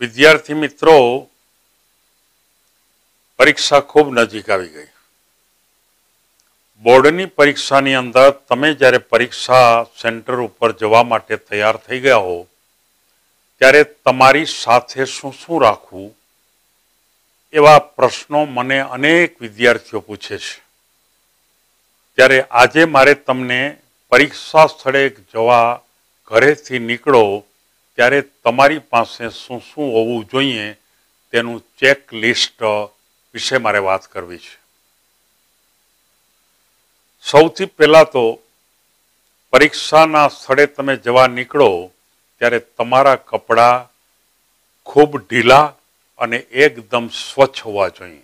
વિદ્યાર્થી મિત્રો પરીક્ષા ખૂબ નજીક આવી ગઈ બોર્ડની પરીક્ષાની અંદર તમે જ્યારે પરીક્ષા સેન્ટર ઉપર જવા માટે તૈયાર થઈ ગયા હો ત્યારે તમારી સાથે શું શું રાખવું એવા પ્રશ્નો મને અનેક વિદ્યાર્થીઓ પૂછે છે ત્યારે આજે મારે તમને પરીક્ષા સ્થળે જવા ઘરેથી નીકળો ત્યારે તમારી પાસે શું શું હોવું જોઈએ તેનું ચેક લિસ્ટ વિશે મારે વાત કરવી છે સૌથી પહેલાં તો પરીક્ષાના સ્થળે તમે જવા નીકળો ત્યારે તમારા કપડાં ખૂબ ઢીલા અને એકદમ સ્વચ્છ હોવા જોઈએ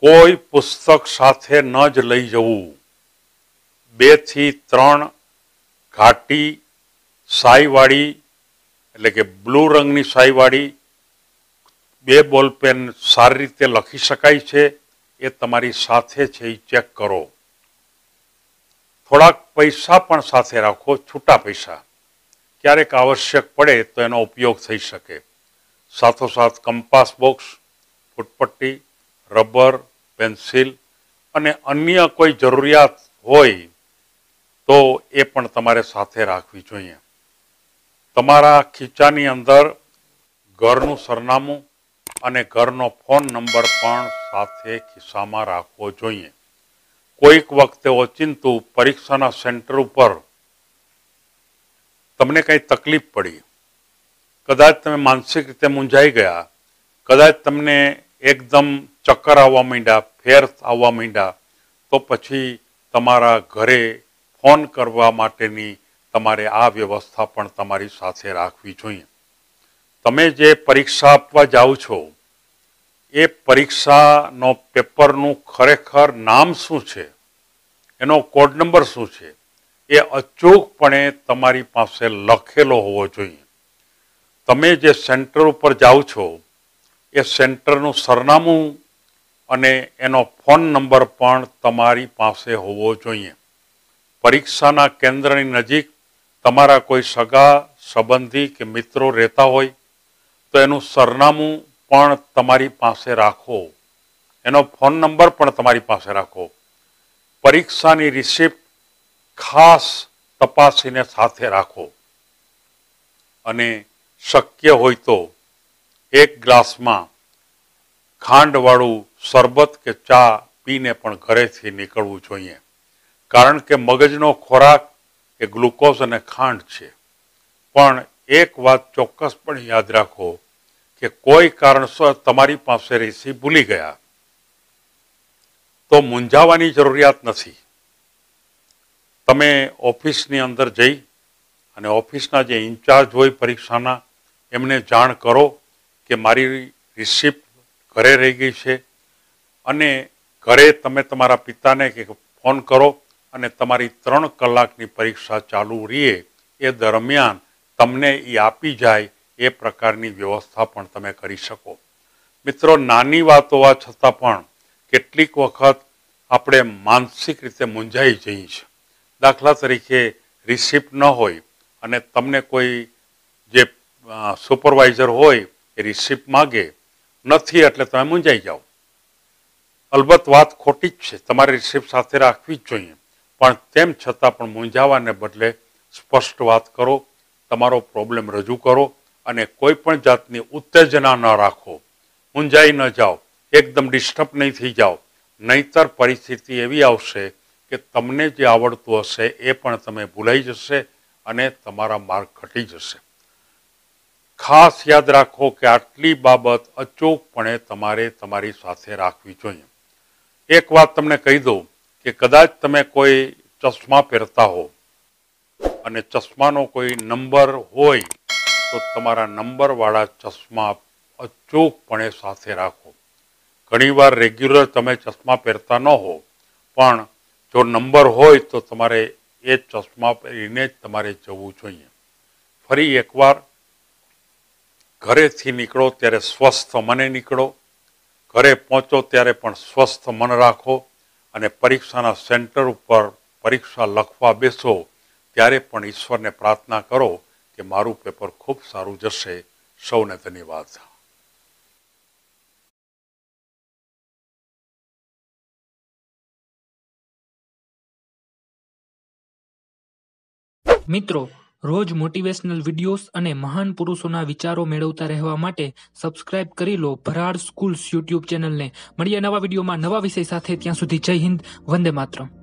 કોઈ પુસ્તક સાથે ન જ લઈ જવું બેથી ત્રણ ઘાટી સાઈવાળી એટલે કે બ્લુ રંગની સાઈવાળી બે બોલપેન સારી રીતે લખી શકાય છે એ તમારી સાથે છે એ ચેક કરો થોડાક પૈસા પણ સાથે રાખો છૂટા પૈસા ક્યારેક આવશ્યક પડે તો એનો ઉપયોગ થઈ શકે સાથોસાથ કંપાસ બોક્સ ફૂટપટ્ટી રબર પેન્સિલ અને અન્ય કોઈ જરૂરિયાત હોય તો એ પણ તમારે સાથે રાખવી જોઈએ તમારા ખીચાની અંદર ઘરનું સરનામું અને ઘરનો ફોન નંબર પણ સાથે ખિસ્સામાં રાખવો જોઈએ કોઈક વખતે ઓચિંતું પરીક્ષાના સેન્ટર ઉપર તમને કંઈ તકલીફ પડી કદાચ તમે માનસિક રીતે મૂંઝાઈ ગયા કદાચ તમને એકદમ ચક્કર આવવા માંડ્યા ફેર આવવા માંડ્યા તો પછી તમારા ઘરે ફોન કરવા માટેની તમારે આ વ્યવસ્થા પણ તમારી સાથે રાખવી જોઈએ તમે જે પરીક્ષા આપવા જાઓ છો એ પરીક્ષાનો પેપરનું ખરેખર નામ શું છે એનો કોડ નંબર શું છે એ અચૂકપણે તમારી પાસે લખેલો હોવો જોઈએ તમે જે સેન્ટર ઉપર જાઓ છો એ સેન્ટરનું સરનામું અને એનો ફોન નંબર પણ તમારી પાસે હોવો જોઈએ પરીક્ષાના કેન્દ્રની નજીક તમારા કોઈ સગા સંબંધી કે મિત્રો રહેતા હોય તો એનું સરનામું પણ તમારી પાસે રાખો એનો ફોન નંબર પણ તમારી પાસે રાખો પરીક્ષાની રિસિપ્ટ ખાસ તપાસીને સાથે રાખો અને શક્ય હોય તો એક ગ્લાસમાં ખાંડવાળું શરબત કે ચા પીને પણ ઘરેથી નીકળવું જોઈએ કારણ કે મગજનો ખોરાક કે ગ્લુકોઝ અને ખાંડ છે પણ એક વાત ચોક્કસ પણ યાદ રાખો કે કોઈ કારણસર તમારી પાસે રેસી ભૂલી ગયા તો મૂંઝાવાની જરૂરિયાત નથી તમે ઓફિસની અંદર જઈ અને ઓફિસના જે ઇન્ચાર્જ હોય પરીક્ષાના એમને જાણ કરો કે મારી રિસિપ્ટ ઘરે રહી ગઈ છે અને ઘરે તમે તમારા પિતાને કે ફોન કરો અને તમારી ત્રણ કલાકની પરીક્ષા ચાલુ રહીએ એ દરમિયાન તમને એ આપી જાય એ પ્રકારની વ્યવસ્થા પણ તમે કરી શકો મિત્રો નાની વાત હોવા છતાં પણ કેટલીક વખત આપણે માનસિક રીતે મૂંઝાઈ જઈએ છીએ દાખલા તરીકે રિસિપ્ટ ન હોય અને તમને કોઈ જે સુપરવાઇઝર હોય એ રિસિપ્ટ માગે નથી એટલે તમે મૂંઝાઈ જાઓ અલબત્ત વાત ખોટી જ છે તમારે રિસિપ્ટ સાથે રાખવી જ જોઈએ પણ તેમ છતાં પણ મૂંઝાવાને બદલે સ્પષ્ટ વાત કરો તમારો પ્રોબ્લેમ રજૂ કરો અને કોઈ પણ જાતની ઉત્તેજના ન રાખો મૂંઝાઈ ન જાઓ એકદમ ડિસ્ટર્બ નહીં થઈ જાઓ નહીતર પરિસ્થિતિ એવી આવશે કે તમને જે આવડતું હશે એ પણ તમે ભૂલાઈ જશે અને તમારા માર્ગ ઘટી જશે ખાસ યાદ રાખો કે આટલી બાબત અચૂકપણે તમારે તમારી સાથે રાખવી જોઈએ એક વાત તમને કહી દઉં કે કદાચ તમે કોઈ ચશ્મા પહેરતા હો અને ચશ્માનો કોઈ નંબર હોય તો તમારા નંબરવાળા ચશ્મા અચૂકપણે સાથે રાખો ઘણીવાર રેગ્યુલર તમે ચશ્મા પહેરતા ન હો પણ જો નંબર હોય તો તમારે એ ચશ્મા પહેરીને જ તમારે જવું જોઈએ ફરી એકવાર ઘરેથી નીકળો ત્યારે સ્વસ્થ મને નીકળો ઘરે પહોંચો ત્યારે પણ સ્વસ્થ મન રાખો અને પરીક્ષાના સેન્ટર ઉપર પરીક્ષા લખવા બેસો ત્યારે પણ ઈશ્વરને પ્રાર્થના કરો કે મારું પેપર ખૂબ સારું જશે સૌને ધન્યવાદ મિત્રો રોજ મોટિવેશનલ વિડીયોઝ અને મહાન પુરુષોના વિચારો મેળવતા રહેવા માટે સબસ્ક્રાઇબ કરી લો ભરાડ સ્કૂલ્સ યુટ્યુબ ચેનલને મળીએ નવા વિડીયોમાં નવા વિષય સાથે ત્યાં સુધી જય હિન્દ વંદે માત્રમ